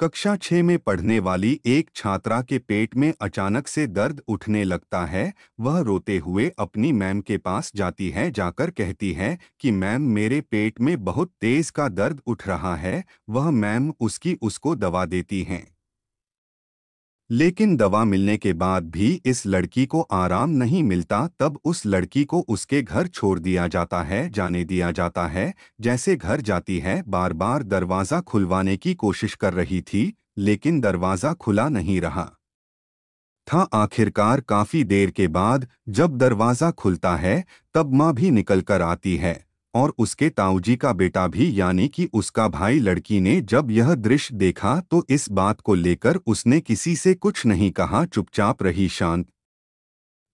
कक्षा छः में पढ़ने वाली एक छात्रा के पेट में अचानक से दर्द उठने लगता है वह रोते हुए अपनी मैम के पास जाती है जाकर कहती है कि मैम मेरे पेट में बहुत तेज का दर्द उठ रहा है वह मैम उसकी उसको दवा देती हैं लेकिन दवा मिलने के बाद भी इस लड़की को आराम नहीं मिलता तब उस लड़की को उसके घर छोड़ दिया जाता है जाने दिया जाता है जैसे घर जाती है बार बार दरवाज़ा खुलवाने की कोशिश कर रही थी लेकिन दरवाज़ा खुला नहीं रहा था आखिरकार काफ़ी देर के बाद जब दरवाज़ा खुलता है तब माँ भी निकल कर आती है और उसके ताऊजी का बेटा भी यानी कि उसका भाई लड़की ने जब यह दृश्य देखा तो इस बात को लेकर उसने किसी से कुछ नहीं कहा चुपचाप रही शांत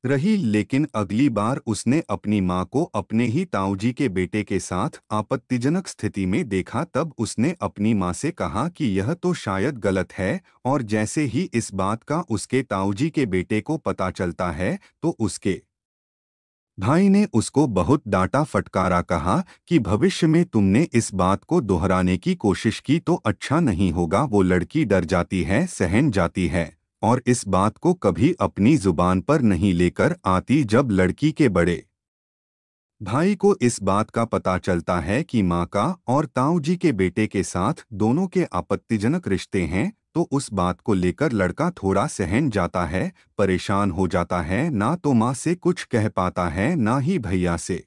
रही लेकिन अगली बार उसने अपनी माँ को अपने ही ताऊजी के बेटे के साथ आपत्तिजनक स्थिति में देखा तब उसने अपनी माँ से कहा कि यह तो शायद गलत है और जैसे ही इस बात का उसके ताऊजी के बेटे को पता चलता है तो उसके भाई ने उसको बहुत डांटा फटकारा कहा कि भविष्य में तुमने इस बात को दोहराने की कोशिश की तो अच्छा नहीं होगा वो लड़की डर जाती है सहन जाती है और इस बात को कभी अपनी जुबान पर नहीं लेकर आती जब लड़की के बड़े भाई को इस बात का पता चलता है कि माँ का और ताऊ जी के बेटे के साथ दोनों के आपत्तिजनक रिश्ते हैं तो उस बात को लेकर लड़का थोड़ा सहन जाता है परेशान हो जाता है ना तो माँ से कुछ कह पाता है ना ही भैया से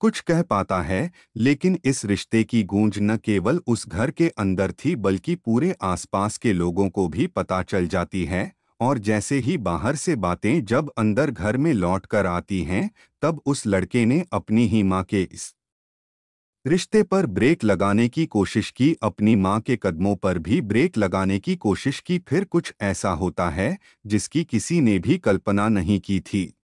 कुछ कह पाता है लेकिन इस रिश्ते की गूंज न केवल उस घर के अंदर थी बल्कि पूरे आसपास के लोगों को भी पता चल जाती है और जैसे ही बाहर से बातें जब अंदर घर में लौट कर आती हैं तब उस लड़के ने अपनी ही माँ के इस रिश्ते पर ब्रेक लगाने की कोशिश की अपनी माँ के कदमों पर भी ब्रेक लगाने की कोशिश की फिर कुछ ऐसा होता है जिसकी किसी ने भी कल्पना नहीं की थी